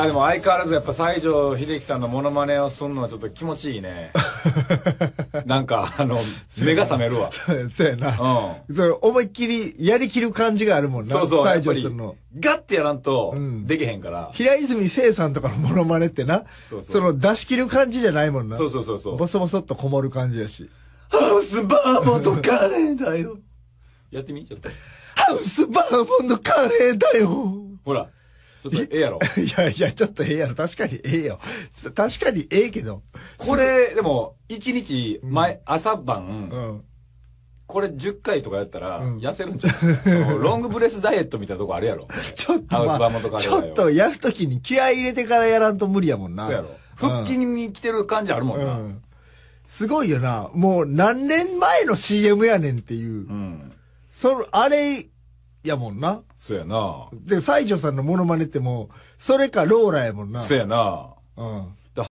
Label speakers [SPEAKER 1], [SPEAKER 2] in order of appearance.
[SPEAKER 1] あでも相変わらずやっぱ西城秀樹さんのモノマネをするのはちょっと気持ちいいね
[SPEAKER 2] なんかあの目が覚めるわ そうやな、
[SPEAKER 3] うん、それ思いっきりやりきる感じがあるもんなそうそう西城さんの
[SPEAKER 2] ガッてやらんとできへんから、うん、平
[SPEAKER 3] 泉聖さんとかのモノマネってなそうそうその出し切る感じじゃないもんなそうそうそうそうボソボソっとこもる感じやしハウスバーモンのカレーだよ
[SPEAKER 1] やってみちょっと
[SPEAKER 3] ハウスバーモンのカレーだよ
[SPEAKER 1] ほらちょっとええやろ。いやい
[SPEAKER 4] や、ちょっとええやろ。確かにええよ。確かにええけど。これ、で
[SPEAKER 1] も、一日前、うん、朝晩、うん、これ10回とかやったら、痩せるんじゃうん、ロング ブレスダイエットみたいなとこあるやろ。ちょっと、まあ、ちょっ
[SPEAKER 3] とやるときに気合い入れてからやらんと無理やもんな。そうやろ。腹筋に
[SPEAKER 1] 来てる感じあるもんな。うん
[SPEAKER 3] すごいよな。もう何年前の CM やねんっていう。うん、その、あれやもんな。
[SPEAKER 2] そうやな。
[SPEAKER 3] で、西条さんのモノマネってもう、それかローラやもん
[SPEAKER 2] な。そうやな。うん。